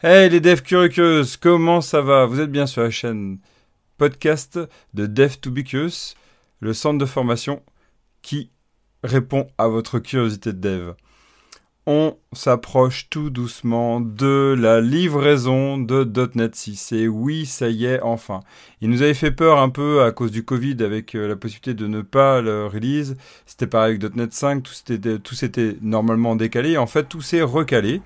Hey les devs curieux, comment ça va Vous êtes bien sur la chaîne podcast de Dev to le centre de formation qui répond à votre curiosité de dev. On s'approche tout doucement de la livraison de .NET 6 et oui, ça y est, enfin. Il nous avait fait peur un peu à cause du Covid avec euh, la possibilité de ne pas le release. C'était pareil avec .NET 5, tout s'était normalement décalé. En fait, tout s'est recalé.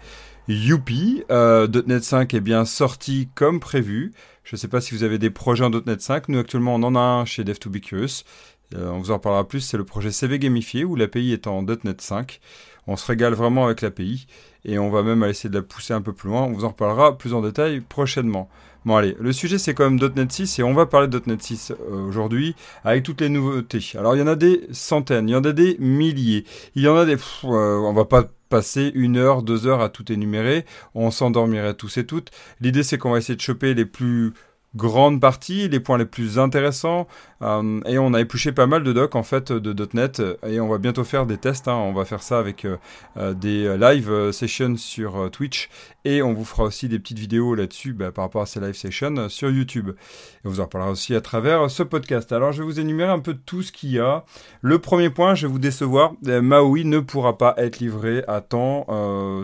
Youpi, euh, .NET 5 est bien sorti comme prévu. Je ne sais pas si vous avez des projets en .NET 5. Nous, actuellement, on en a un chez dev 2 euh, on vous en parlera plus. C'est le projet CV gamifié où l'API est en .NET 5. On se régale vraiment avec l'API et on va même essayer de la pousser un peu plus loin. On vous en reparlera plus en détail prochainement. Bon allez, le sujet c'est quand même .NET 6 et on va parler de .NET 6 euh, aujourd'hui avec toutes les nouveautés. Alors il y en a des centaines, il y en a des milliers, il y en a des... Euh, on va pas passer une heure, deux heures à tout énumérer, on s'endormirait tous et toutes. L'idée c'est qu'on va essayer de choper les plus grande partie, les points les plus intéressants. Euh, et on a épluché pas mal de docs en fait de .NET et on va bientôt faire des tests. Hein. on va faire ça avec euh, euh, des live sessions sur Twitch et on vous fera aussi des petites vidéos là-dessus bah, par rapport à ces live sessions sur YouTube. on vous en parlera aussi à travers ce podcast. Alors je vais vous énumérer un peu tout ce qu'il y a. Le premier point, je vais vous décevoir, Maui ne pourra pas être livré à temps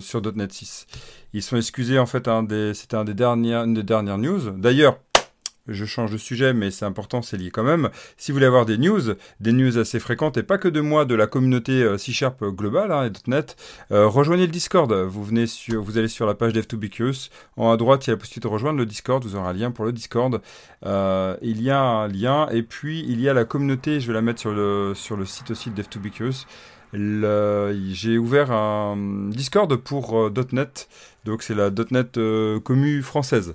sur .NET 6. Ils sont excusés en fait, c'était une des dernières news. D'ailleurs, je change de sujet, mais c'est important, c'est lié quand même. Si vous voulez avoir des news, des news assez fréquentes et pas que de moi, de la communauté euh, C-Sharp euh, globale hein, .NET, euh, rejoignez le Discord. Vous venez sur, vous allez sur la page Dev2BQS. En à droite, il y a la possibilité de rejoindre le Discord. Vous aurez un lien pour le Discord. il y a un lien. Et puis, il y a la communauté. Je vais la mettre sur le, sur le site aussi de dev 2 J'ai ouvert un Discord pour .NET. Donc, c'est la .NET commu française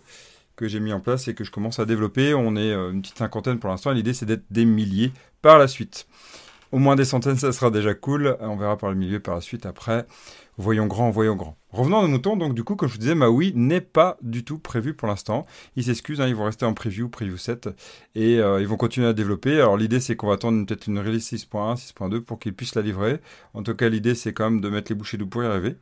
que j'ai mis en place et que je commence à développer. On est euh, une petite cinquantaine pour l'instant. L'idée, c'est d'être des milliers par la suite. Au moins des centaines, ça sera déjà cool. On verra par le milieu par la suite. Après, voyons grand, voyons grand. Revenons à moutons, donc du coup, comme je vous disais, Maui n'est pas du tout prévu pour l'instant. Ils s'excusent, hein, ils vont rester en preview, preview 7, et euh, ils vont continuer à développer. Alors l'idée, c'est qu'on va attendre peut-être une release 6.1, 6.2 pour qu'ils puissent la livrer. En tout cas, l'idée, c'est quand même de mettre les bouchées doubles pour y arriver.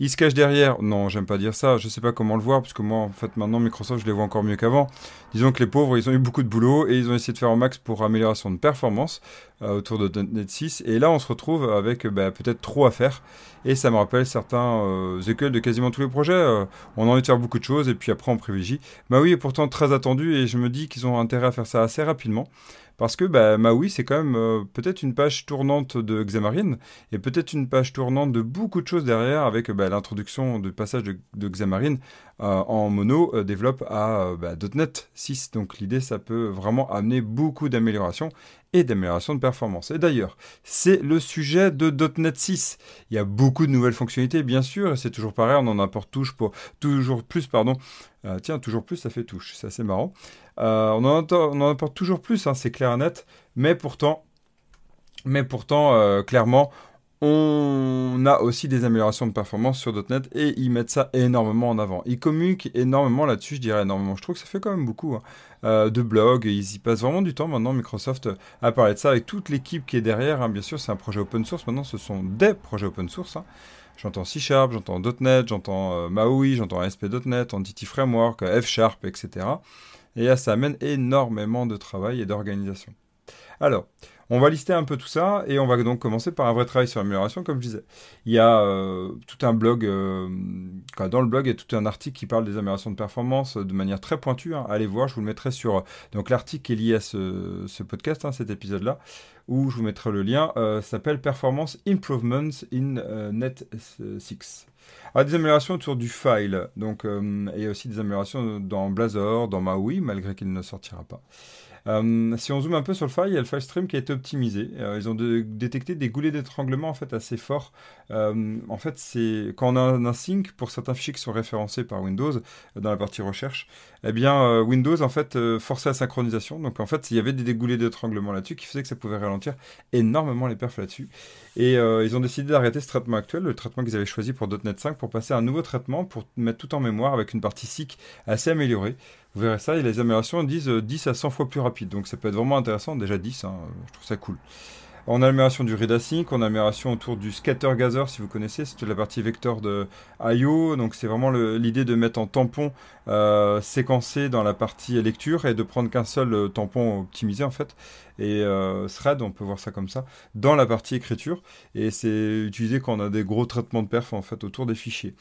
Ils se cachent derrière, non, j'aime pas dire ça, je sais pas comment le voir, puisque moi, en fait, maintenant, Microsoft, je les vois encore mieux qu'avant. Disons que les pauvres, ils ont eu beaucoup de boulot, et ils ont essayé de faire au max pour amélioration de performance euh, autour de .NET 6, et là, on se retrouve avec bah, peut-être trop à faire, et ça me rappelle certains... Euh, de quasiment tous les projets. Euh, on a envie de faire beaucoup de choses et puis après on privilégie. Bah oui, et pourtant très attendu et je me dis qu'ils ont intérêt à faire ça assez rapidement. Parce que bah, Maui, c'est quand même euh, peut-être une page tournante de Xamarin et peut-être une page tournante de beaucoup de choses derrière, avec bah, l'introduction du passage de, Xamarin euh, en mono euh, développe à bah, .NET 6. Donc l'idée, ça peut vraiment amener beaucoup d'améliorations et d'améliorations de performance. Et d'ailleurs, c'est le sujet de .NET 6. Il y a beaucoup de nouvelles fonctionnalités, bien sûr, et c'est toujours pareil, on en apporte touche pour, toujours plus, pardon. tiens, toujours plus, ça fait touche, c'est assez marrant. Euh, on, en apporte toujours plus, hein, c'est clair et net. Mais pourtant, mais pourtant euh, clairement, on a aussi des améliorations de performance sur .NET et ils mettent ça énormément en avant. Ils communiquent énormément là-dessus, je dirais énormément. Je trouve que ça fait quand même beaucoup hein. euh, de blogs. Ils y passent vraiment du temps maintenant, Microsoft, à parler de ça avec toute l'équipe qui est derrière. Hein. Bien sûr, c'est un projet open source. Maintenant, ce sont des projets open source. J'entends C Sharp, j'entends .NET, j'entends MAUI, j'entends ASP.NET, Entity Framework, F Sharp, etc. Et ça amène énormément de travail et d'organisation. Alors, on va lister un peu tout ça et on va donc commencer par un vrai travail sur l'amélioration, comme je disais. Il y a euh, tout un blog, euh, dans le blog, il y a tout un article qui parle des améliorations de performance euh, de manière très pointue. Hein. Allez voir, je vous le mettrai sur. Donc l'article qui est lié à ce, podcast, hein, cet épisode-là, où je vous mettrai le lien, s'appelle Performance Improvements in Net 6. Ah, des améliorations autour du file, donc, y euh, a aussi des améliorations dans Blazor, dans Maui, malgré qu'il ne sortira pas. Euh, si on zoome un peu sur le file, il y a le file stream qui a été optimisé. Euh, ils ont détecté des goulets d'étranglement en fait assez forts. en fait, c'est quand on a un, un, sync pour certains fichiers qui sont référencés par Windows dans la partie recherche, eh bien euh, Windows en fait euh, forçait la synchronisation. Donc en fait, il y avait des dégoulés d'étranglement là-dessus qui faisaient que ça pouvait ralentir énormément les perfs là-dessus. Et euh, ils ont décidé d'arrêter ce traitement actuel, le traitement qu'ils avaient choisi pour .NET 5, pour passer à un nouveau traitement pour mettre tout en mémoire avec une partie SIC assez améliorée. Vous verrez ça, et les améliorations disent 10 à 100 fois plus rapide. Donc ça peut être vraiment intéressant, déjà 10, hein, je trouve ça cool. On a du Red on a amélioration autour du Scatter Gather, si vous connaissez, c'est la partie vecteur de I.O. Donc c'est vraiment l'idée de mettre en tampon euh, séquencé dans la partie lecture et de prendre qu'un seul euh, tampon optimisé en fait. Et euh, thread, on peut voir ça comme ça, dans la partie écriture. Et c'est utilisé quand on a des gros traitements de perf en fait autour des fichiers.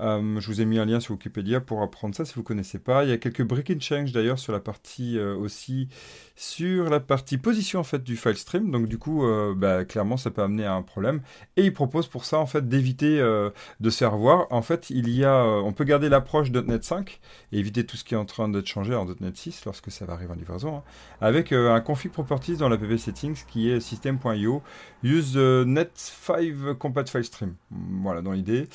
Euh, je vous ai mis un lien sur Wikipédia pour apprendre ça si vous ne connaissez pas. Il y a quelques break and change d'ailleurs sur la partie euh, aussi, sur la partie position en fait du file stream. Donc du coup, euh, bah, clairement, ça peut amener à un problème. Et il propose pour ça en fait d'éviter de se faire voir. En fait, il y a, on peut garder l'approche .NET 5 et éviter tout ce qui est en train d'être changé en .NET 6 lorsque ça va arriver en livraison, hein, avec un config properties dans l'app settings qui est system.io use net 5 compat file stream. Voilà dans l'idée.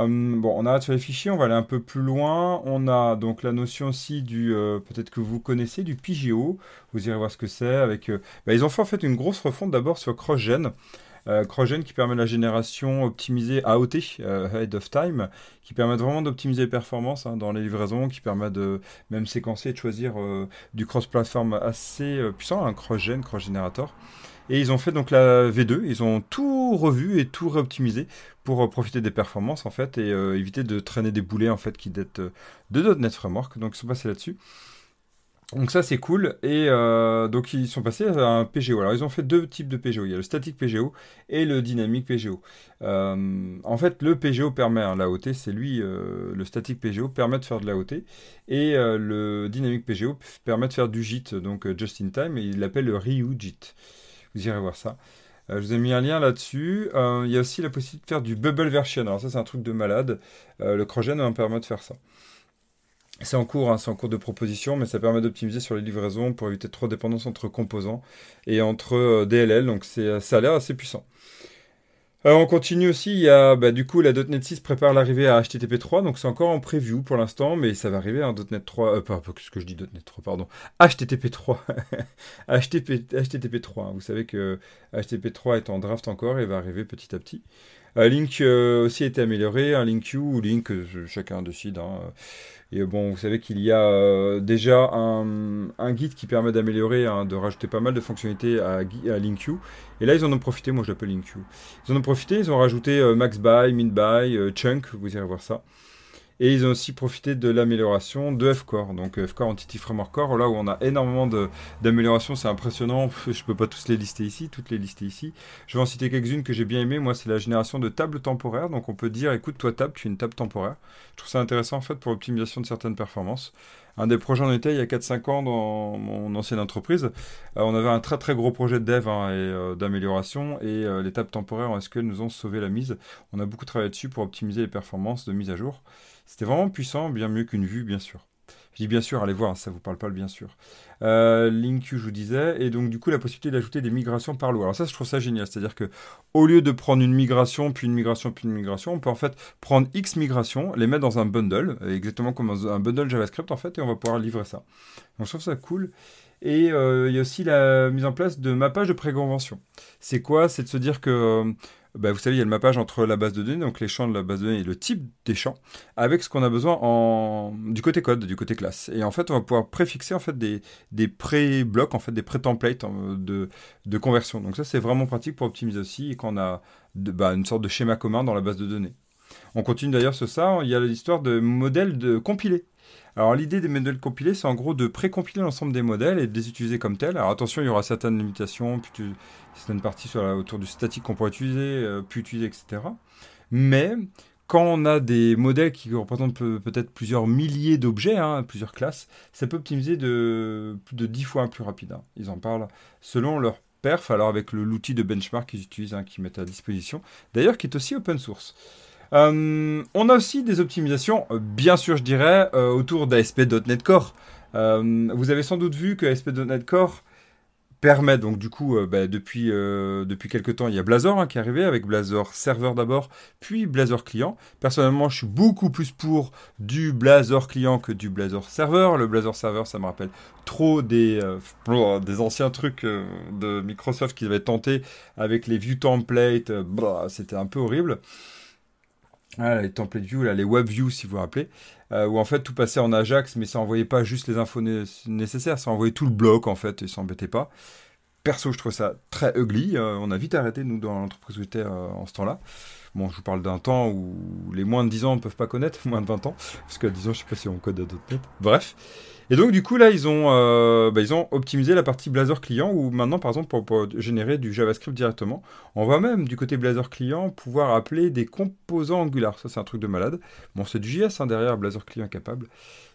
Hum, bon, on a sur les fichiers, on va aller un peu plus loin. On a donc la notion aussi du, euh, peut-être que vous connaissez, du PGO. Vous irez voir ce que c'est. Avec, euh, bah, ils ont fait en fait une grosse refonte d'abord sur CrossGen. Euh, CrossGen qui permet la génération optimisée AOT, euh, Head of Time, qui permet vraiment d'optimiser les performances hein, dans les livraisons, qui permet de même séquencer et de choisir euh, du cross-platform assez puissant, un hein, CrossGen, Cross et ils ont fait donc la V2, ils ont tout revu et tout réoptimisé pour euh, profiter des performances en fait et euh, éviter de traîner des boulets en fait qui datent euh, de .NET Framework. Donc ils sont passés là-dessus. Donc ça c'est cool et donc ils sont passés à un PGO. Alors ils ont fait deux types de PGO. Il y a le Static PGO et le Dynamic PGO. en fait le PGO permet hein, la l'AOT, c'est lui le Static PGO permet de faire de l'AOT et le Dynamic PGO permet de faire du JIT donc just in time et il l'appelle le Ryu JIT. Vous irez voir ça. Euh, je vous ai mis un lien là-dessus. Euh, il y a aussi la possibilité de faire du bubble version. Alors ça, c'est un truc de malade. Euh, le Crogen me permet de faire ça. C'est en cours, hein, c'est en cours de proposition, mais ça permet d'optimiser sur les livraisons pour éviter trop de dépendance entre composants et entre DLL. Donc ça a l'air assez puissant. Euh, on continue aussi, il y a, bah, du coup la .NET 6 prépare l'arrivée à HTTP 3, donc c'est encore en preview pour l'instant, mais ça va arriver à hein, .NET 3, euh, pas, pas, ce que je dis .NET 3, pardon, HTTP 3, HTTP, 3, vous savez que HTTP 3 est en draft encore et va arriver petit à petit. Euh, Link euh, aussi a été amélioré, un hein, LinkQ ou Link, chacun décide, hein, et bon, vous savez qu'il y a euh, déjà un, un, guide qui permet d'améliorer, hein, de rajouter pas mal de fonctionnalités à, à Et là, ils en ont profité, moi je l'appelle LinkQ. Ils en ont profité, ils ont rajouté euh, MaxBuy, MinBuy, euh, Chunk, vous irez voir ça. Et ils ont aussi profité de l'amélioration de F-Core, donc euh, F-Core Entity Framework Core, là où on a énormément d'améliorations, c'est impressionnant, je ne peux pas tous les lister ici, toutes les lister ici. Je vais en citer quelques-unes que j'ai bien aimées, moi c'est la génération de tables temporaires, donc on peut dire écoute toi table, tu es une table temporaire. Je trouve ça intéressant en fait pour l'optimisation de certaines performances un des projets en était il y a 4-5 ans dans mon ancienne entreprise. Euh, on avait un très très gros projet de dev hein, et euh, d'amélioration et euh, l'étape temporaire en SQL nous ont sauvé la mise. On a beaucoup travaillé dessus pour optimiser les performances de mise à jour. C'était vraiment puissant, bien mieux qu'une vue bien sûr. Je dis bien sûr, allez voir, ça vous parle pas, bien sûr. Euh, que je vous disais, et donc du coup la possibilité d'ajouter des migrations par loi. Alors ça, je trouve ça génial, c'est-à-dire que au lieu de prendre une migration, puis une migration, puis une migration, on peut en fait prendre X migrations, les mettre dans un bundle, exactement comme un bundle JavaScript en fait, et on va pouvoir livrer ça. Donc je trouve ça cool. Et euh, il y a aussi la mise en place de ma page de préconvention. C'est quoi C'est de se dire que euh, bah, vous savez, il y a le mappage entre la base de données, donc les champs de la base de données et le type des champs, avec ce qu'on a besoin en... du côté code, du côté classe. Et en fait, on va pouvoir préfixer en fait, des, des pré-blocs, en fait, des pré-templates hein, de, de, conversion. Donc ça, c'est vraiment pratique pour optimiser aussi et quand on a bah, une sorte de schéma commun dans la base de données. On continue d'ailleurs sur ça, hein. il y a l'histoire de modèles de compilés. Alors l'idée des modèles compilés, c'est en gros de précompiler l'ensemble des modèles et de les utiliser comme tels. Alors attention, il y aura certaines limitations, certaines parties sur autour du statique qu'on pourra utiliser, euh, plus utiliser, etc. Mais quand on a des modèles qui représentent peut-être plusieurs milliers d'objets, hein, plusieurs classes, ça peut optimiser de de 10 fois plus rapide. Hein. Ils en parlent selon leur perf, alors avec l'outil de benchmark qu'ils utilisent, hein, qu'ils mettent à disposition, d'ailleurs qui est aussi open source. Euh, on a aussi des optimisations, euh, bien sûr, je dirais, euh, autour d'ASP.NET Core. vous avez sans doute vu que ASP.NET Core permet donc du coup bah, depuis depuis quelques temps il y a Blazor hein, qui est arrivé avec Blazor serveur d'abord puis Blazor client personnellement je suis beaucoup plus pour du Blazor client que du Blazor serveur le Blazor serveur ça me rappelle trop des des anciens trucs de Microsoft qu'ils avaient tenté avec les view templates bah, c'était un peu horrible ah, les template view, là, les web view si vous vous rappelez, euh, où en fait tout passait en Ajax, mais ça envoyait pas juste les infos nécessaires, ça envoyait tout le bloc en fait, et s'embêtait pas. Perso, je trouve ça très ugly. Euh, on a vite arrêté nous dans l'entreprise où j'étais euh, en ce temps-là. Bon, je vous parle d'un temps où les moins de 10 ans ne peuvent pas connaître, moins de 20 ans, parce qu'à 10 ans, je sais pas si on code à d'autres Bref. Et donc, du coup, là, ils ont, euh, bah, ils ont optimisé la partie Blazor client où maintenant, par exemple, pour, générer du JavaScript directement, on va même, du côté Blazor client, pouvoir appeler des composants Angular. Ça, c'est un truc de malade. Bon, c'est du JS hein, derrière, Blazor client capable.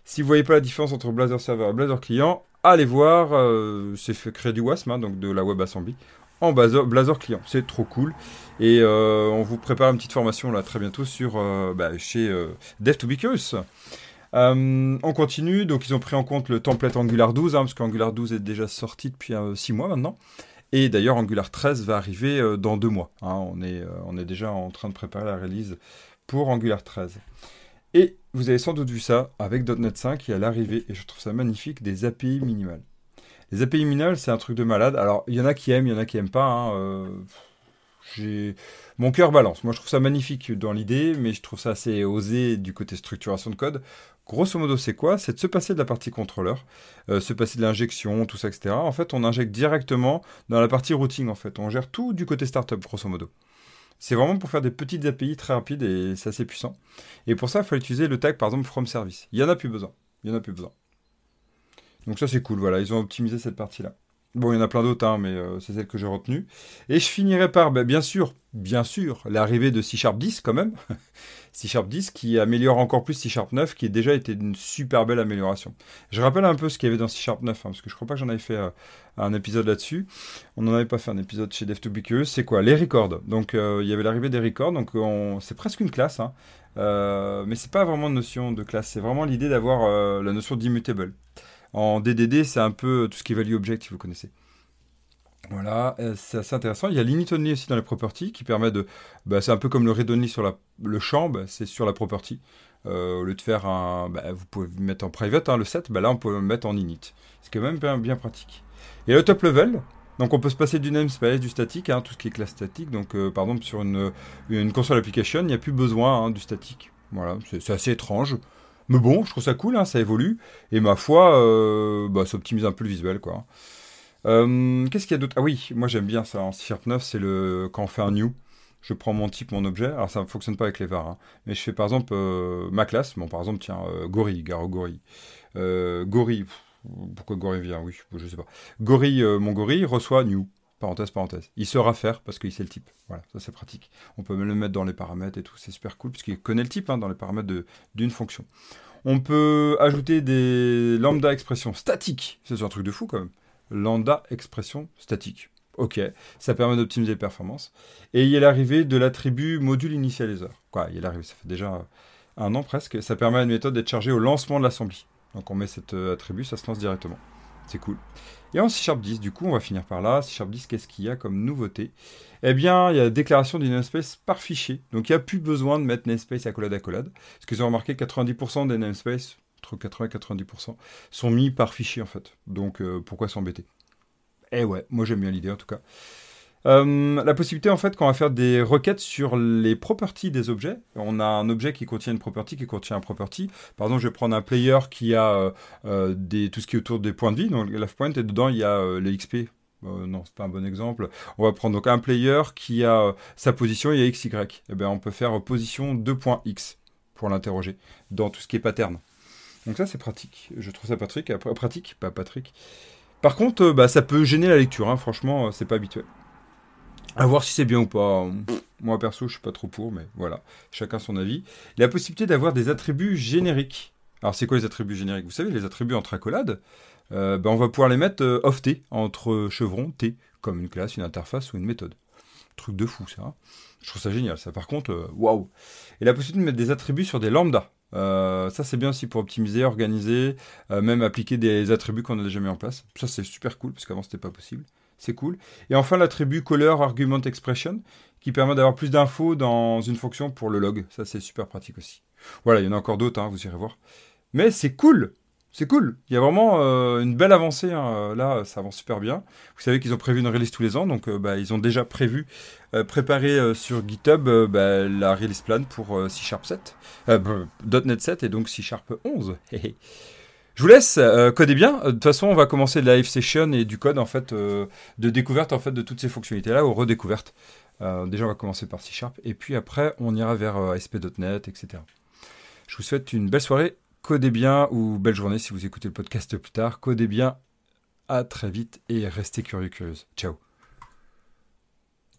Si vous voyez pas la différence entre Blazor Server et Blazor client, allez voir. Euh, c'est fait créer du WASM, hein, donc de la WebAssembly en Blazor, client. C'est trop cool. Et euh, on vous prépare une petite formation là très bientôt sur euh, bah, chez euh, dev euh, on continue, donc ils ont pris en compte le template Angular 12, hein, parce qu'Angular 12 est déjà sorti depuis 6 mois maintenant. Et d'ailleurs, Angular 13 va arriver dans 2 mois. Hein. On, est, on est déjà en train de préparer la release pour Angular 13. Et vous avez sans doute vu ça avec .NET 5 qui à l'arrivée, et je trouve ça magnifique, des API minimales. Les API minimal, c'est un truc de malade. Alors, il y en a qui aiment, il y en a qui n'aiment pas. Hein, euh, j'ai... Mon cœur balance. Moi, je trouve ça magnifique dans l'idée, mais je trouve ça assez osé du côté structuration de code. Grosso modo, c'est quoi C'est de se passer de la partie contrôleur, euh, se passer de l'injection, tout ça, etc. En fait, on injecte directement dans la partie routing, en fait. On gère tout du côté startup, grosso modo. C'est vraiment pour faire des petites API très rapides et c'est assez puissant. Et pour ça, il faut utiliser le tag, par exemple, from service. Il n'y en a plus besoin. Il n'y en a plus besoin. Donc ça c'est cool, voilà, ils ont optimisé cette partie-là. Bon, il y en a plein d'autres, hein, mais euh, c'est celle que j'ai retenue. Et je finirai par, ben, bien sûr, bien sûr, l'arrivée de C Sharp 10 quand même. C Sharp 10 qui améliore encore plus C Sharp 9, qui a déjà été une super belle amélioration. Je rappelle un peu ce qu'il y avait dans C Sharp 9, hein, parce que je crois pas que j'en avais fait euh, un épisode là-dessus. On n'en avait pas fait un épisode chez Dev2BQE. C'est quoi Les records. Donc euh, il y avait l'arrivée des records, donc on... c'est presque une classe, hein, mais c'est pas vraiment une notion de classe, c'est vraiment l'idée d'avoir la notion d'immutable. En DDD, c'est un peu tout ce qui est value object, si vous connaissez. Voilà, euh, c'est assez intéressant. Il y a linit only aussi dans les properties qui permet de. Bah, c'est un peu comme le read only sur le champ, bah, c'est sur la property. Euh, au lieu de faire un. Bah, vous pouvez mettre en private hein, le set, là on peut le mettre en init. Ce qui est quand même bien, pratique. Et le top level, donc on peut se passer du namespace, du statique, hein, tout ce qui est classe statique. Donc euh, par exemple sur une, console application, il n'y a plus besoin hein, du statique. Voilà, c'est assez étrange. Mais bon, je trouve ça cool, hein, ça évolue. Et ma foi, euh, bah, ça optimise un peu le visuel, quoi. Euh, qu'est-ce qu'il y a d'autre Ah oui, moi j'aime bien ça en C 9, c'est le quand on fait un new. Je prends mon type, mon objet. Alors ça ne fonctionne pas avec les var. Hein. Mais je fais par exemple euh, ma classe. Bon, par exemple, tiens, Gorille, Garo Gorille. gorille, pourquoi Gori vient Oui, je sais pas. Gorille, mon Gorille reçoit new parenthèse, parenthèse. Il saura faire parce qu'il sait le type. Voilà, ça c'est pratique. On peut même le mettre dans les paramètres et tout, c'est super cool puisqu'il connaît le type hein, dans les paramètres d'une fonction. On peut ajouter des lambda expressions statiques. C'est un truc de fou quand même. Lambda expression statique. Ok, ça permet d'optimiser les performances. Et il y a l'arrivée de l'attribut module initializer. Quoi, il y a l'arrivée, ça fait déjà un an presque. Ça permet à une méthode d'être chargée au lancement de l'assemblée. Donc on met cet euh, attribut, ça se lance directement. C'est cool. Et en C Sharp 10, du coup, on va finir par là. C Sharp 10, qu'est-ce qu'il y a comme nouveauté Eh bien, il y a la déclaration du namespace par fichier. Donc, il n'y a plus besoin de mettre namespace à accolade accolade. Parce qu'ils ont remarqué 90% des namespaces, entre 80 et 90%, sont mis par fichier, en fait. Donc, euh, pourquoi s'embêter Eh ouais, moi j'aime bien l'idée, en tout cas. Euh, la possibilité en fait qu'on va faire des requêtes sur les properties des objets. On a un objet qui contient une property qui contient un property. Par exemple, je vais prendre un player qui a euh, euh, des, tout ce qui est autour des points de vie, donc la point, et dedans il y a les XP. non, c'est pas un bon exemple. On va prendre donc un player qui a sa position, il y a XY. Et eh bien, on peut faire position 2.x pour l'interroger dans tout ce qui est pattern. Donc ça, c'est pratique. Je trouve ça Patrick, pratique, pas Patrick. Par contre, bah, ça peut gêner la lecture. Hein. Franchement, c'est pas habituel. À voir si c'est bien ou pas. Hein. Moi perso, je suis pas trop pour, mais voilà, chacun son avis. La possibilité d'avoir des attributs génériques. Alors c'est quoi les attributs génériques Vous savez, les attributs en accolades euh, ben, on va pouvoir les mettre euh, off T, entre chevrons T, comme une classe, une interface ou une méthode. Truc de fou ça. Hein. Je trouve ça génial. Ça par contre, euh, waouh. Et la possibilité de mettre des attributs sur des lambdas. ça c'est bien aussi pour optimiser, organiser, même appliquer des attributs qu'on a déjà mis en place. Ça c'est super cool parce qu'avant c'était pas possible c'est cool. Et enfin l'attribut color argument expression qui permet d'avoir plus d'infos dans une fonction pour le log. Ça c'est super pratique aussi. Voilà, il y en a encore d'autres, hein, vous irez voir. Mais c'est cool, c'est cool. Il y a vraiment euh, une belle avancée. Hein. Là, ça avance super bien. Vous savez qu'ils ont prévu une release tous les ans, donc euh, bah, ils ont déjà prévu, préparer euh, préparé sur GitHub bah, la release plan pour C Sharp 7net .NET 7 et donc C Sharp 11. Je vous laisse, euh, codez bien. Euh, de toute façon, on va commencer de la live session et du code en fait euh, de découverte en fait de toutes ces fonctionnalités là ou redécouverte. déjà, on va commencer par C Sharp et puis après, on ira vers SP.NET, etc. Je vous souhaite une belle soirée. Codez bien ou belle journée si vous écoutez le podcast plus tard. Codez bien. À très vite et restez curieux, curieuse. Ciao.